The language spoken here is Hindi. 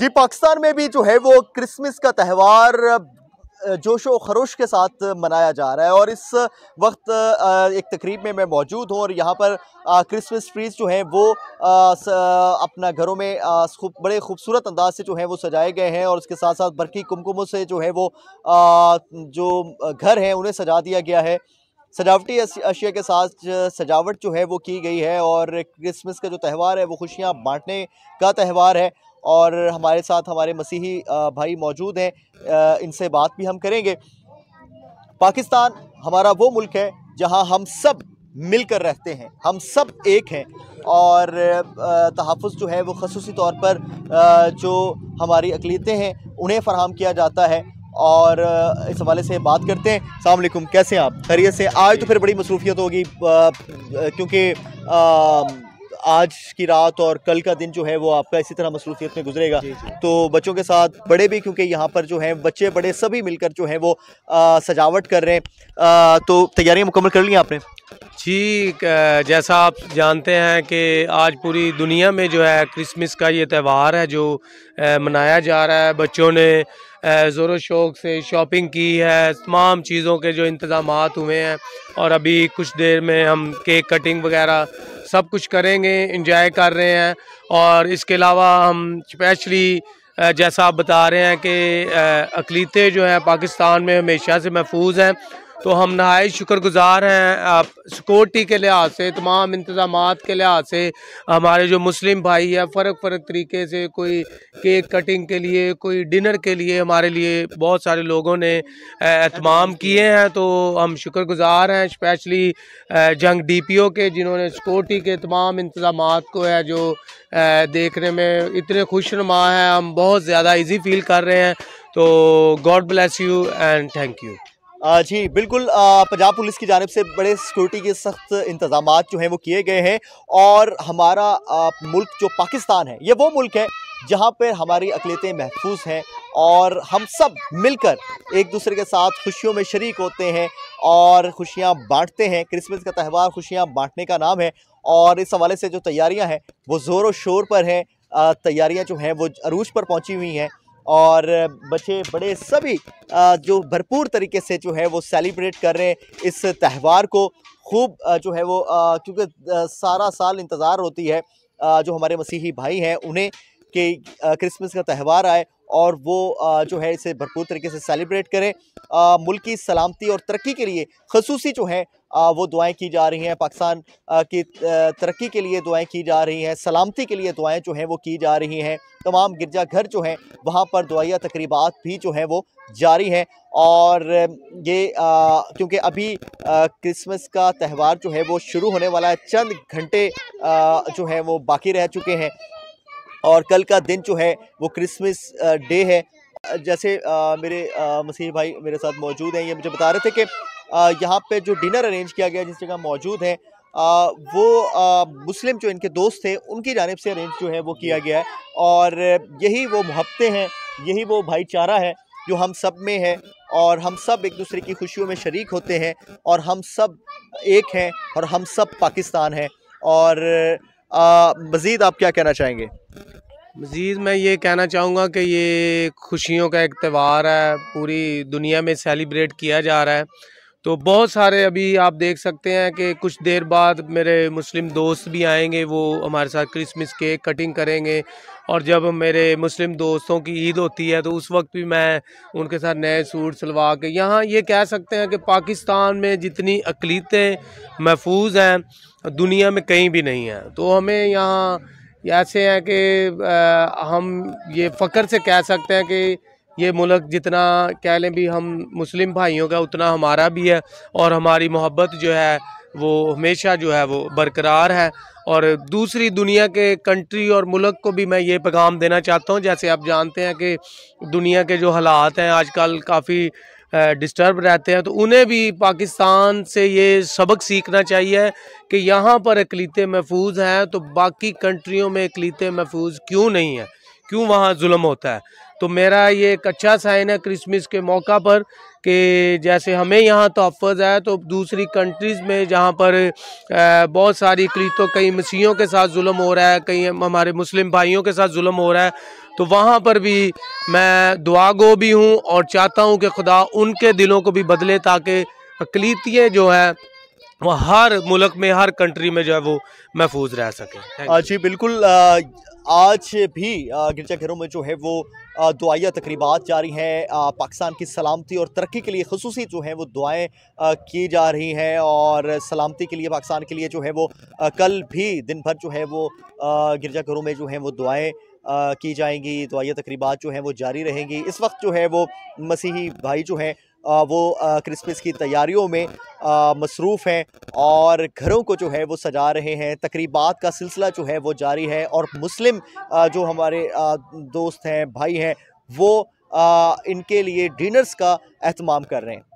जी पाकिस्तान में भी जो है वो क्रिसमस का त्यौहार जोश व खरोश के साथ मनाया जा रहा है और इस वक्त एक तकरीब में मैं मौजूद हूँ और यहाँ पर क्रिसमस ट्रीज जो हैं वो अपना घरों में खूब बड़े खूबसूरत अंदाज से जो हैं वो सजाए गए हैं और उसके साथ साथ बरकी कुमकुमों से जो है वो जो घर हैं उन्हें सजा दिया गया है सजावटी अशिया के साथ सजावट जो है वो की गई है और क्रिसमस का जो त्यौहार है वो खुशियाँ बाँटने का त्यौहार है और हमारे साथ हमारे मसीही भाई मौजूद हैं इनसे बात भी हम करेंगे पाकिस्तान हमारा वो मुल्क है जहां हम सब मिलकर रहते हैं हम सब एक हैं और तहफ़ जो है वो खसूसी तौर पर जो हमारी अकलीतें हैं उन्हें फरहम किया जाता है और इस हवाले से बात करते हैं सामकुम कैसे हैं आप खैरियत से आज तो फिर बड़ी मसरूफियत होगी क्योंकि आज की रात और कल का दिन जो है वो आपका इसी तरह मसरूफियत में गुजरेगा तो बच्चों के साथ बड़े भी क्योंकि यहाँ पर जो है बच्चे बड़े सभी मिलकर जो है वो आ, सजावट कर रहे हैं आ, तो तैयारियाँ मुकम्मल कर ली आपने जी जैसा आप जानते हैं कि आज पूरी दुनिया में जो है क्रिसमस का ये त्यौहार है जो मनाया जा रहा है बच्चों ने ज़ोर शौक़ से शॉपिंग की है तमाम चीज़ों के जो इंतज़ाम हुए हैं और अभी कुछ देर में हम केक कटिंग वगैरह सब कुछ करेंगे इंजॉय कर रहे हैं और इसके अलावा हम स्पेशली जैसा आप बता रहे हैं कि अकलीतें जो हैं पाकिस्तान में हमेशा से महफूज हैं तो हम नहाय शुक्रगुजार हैं सिक्योरिटी के लिहाज से तमाम इंतजाम के लिहाज से हमारे जो मुस्लिम भाई है फ़र्क फ़र्क तरीके से कोई केक कटिंग के लिए कोई डिनर के लिए हमारे लिए बहुत सारे लोगों ने अहतमाम किए हैं तो हम शुक्रगुजार हैं स्पेशली जंग डी पी ओ के जिन्होंने सिक्योरिटी के तमाम इंतजाम को है जो देखने में इतने खुशनुमा हैं हम बहुत ज़्यादा ईजी फील कर रहे हैं तो god bless you and thank you जी बिल्कुल पंजाब पुलिस की जानब से बड़े सिक्योरिटी के सख्त इंतजाम जो हैं वो किए गए हैं और हमारा मुल्क जो पाकिस्तान है ये वो मुल्क है जहाँ पर हमारी अकलीतें महफूज हैं और हम सब मिलकर एक दूसरे के साथ खुशियों में शरीक होते हैं और खुशियाँ बांटते हैं क्रिसमस का त्यौहार खुशियाँ बांटने का नाम है और इस हवाले से जो तैयारियाँ हैं वो व शोर पर हैं तैयारियाँ जो हैं वो अरूज पर पहुँची हुई हैं और बच्चे बड़े सभी जो भरपूर तरीके से जो है वो सेलिब्रेट कर रहे हैं इस त्यौहार को खूब जो है वो क्योंकि सारा साल इंतज़ार होती है जो हमारे मसीही भाई हैं उन्हें कि क्रिसमस का त्यौहार आए और वो जो है इसे भरपूर तरीके से सेलिब्रेट करें मुल्क की सलामती और तरक्की के लिए खसूसी जो है वो दुआएं की जा रही हैं पाकिस्तान की तरक्की के लिए दुआएं की जा रही हैं सलामती के लिए दुआएं जो हैं वो की जा रही हैं तमाम गिरजाघर जो हैं वहाँ पर दुआया तकरीबा भी जो हैं वो जारी हैं और ये क्योंकि अभी क्रिसमस का त्यौहार जो है वो शुरू होने वाला है चंद घंटे जो है वो बाकी रह चुके हैं और कल का दिन जो है वो क्रिसमस डे है जैसे मेरे मसीह भाई मेरे साथ मौजूद हैं ये मुझे बता रहे थे कि यहाँ पे जो डिनर अरेंज किया गया जिस जगह मौजूद है वो मुस्लिम जो इनके दोस्त थे उनकी जानब से अरेंज जो है वो किया गया है और यही वो मुहब्बतें हैं यही वो भाईचारा है जो हम सब में है और हम सब एक दूसरे की खुशियों में शरीक होते हैं और हम सब एक हैं और हम सब पाकिस्तान हैं और मज़ीद आप क्या कहना चाहेंगे मज़ीद मैं ये कहना चाहूँगा कि ये खुशियों का एक त्यौहार है पूरी दुनिया में सेलिब्रेट किया जा रहा है तो बहुत सारे अभी आप देख सकते हैं कि कुछ देर बाद मेरे मुस्लिम दोस्त भी आएंगे वो हमारे साथ क्रिसमस केक कटिंग करेंगे और जब मेरे मुस्लिम दोस्तों की ईद होती है तो उस वक्त भी मैं उनके साथ नए सूट सिलवा के यहाँ ये कह सकते हैं कि पाकिस्तान में जितनी अकलीतें महफूज हैं दुनिया में कहीं भी नहीं हैं तो हमें यहाँ ऐसे हैं कि हम ये फ़ख्र से कह सकते हैं कि ये मुल्क जितना कह लें भी हम मुस्लिम भाइयों का उतना हमारा भी है और हमारी मोहब्बत जो है वो हमेशा जो है वो बरकरार है और दूसरी दुनिया के कंट्री और मुल्क को भी मैं ये पैगाम देना चाहता हूँ जैसे आप जानते हैं कि दुनिया के जो हालात हैं आजकल काफ़ी डिस्टर्ब रहते हैं तो उन्हें भी पाकिस्तान से ये सबक सीखना चाहिए कि यहाँ पर अकलीते महफूज हैं तो बाकी कंट्रियों में अकलीते महफूज क्यों नहीं है क्यों वहाँ जुल्म होता है तो मेरा ये एक अच्छा साइन है क्रिसमस के मौका पर कि जैसे हमें यहाँ तहफ़ है तो दूसरी कंट्रीज़ में जहाँ पर बहुत सारी अकलीतों कई मसीहों के साथ जुल्म हो रहा है कई हमारे मुस्लिम भाइयों के साथ जुल्म हो रहा है तो वहाँ पर भी मैं दुआ गो भी हूँ और चाहता हूँ कि खुदा उनके दिलों को भी बदले ताकि अकलीतियाँ जो है वो हर मुल्क में हर कंट्री में जो है वो महफूज रह सके जी बिल्कुल आज भी गिरजाघरों में जो है वो दुआया तकरीबा जारी हैं पाकिस्तान की सलामती और तरक्की के लिए खसूस जो है वो दुआएं की जा रही हैं और सलामती के लिए पाकिस्तान के लिए जो है वो कल भी दिन भर जो है वो गिरजाघरों में जो है वो दुआएं की जाएंगी दुआया तो तकरीबा जो हैं वो जारी रहेंगी इस वक्त जो है वो मसीही भाई जो हैं वो क्रिसमस की तैयारियों में मसरूफ़ हैं और घरों को जो है वो सजा रहे हैं तकरीबात का सिलसिला जो है वो जारी है और मुस्लिम जो हमारे दोस्त हैं भाई हैं वो इनके लिए डिनर्स का अहतमाम कर रहे हैं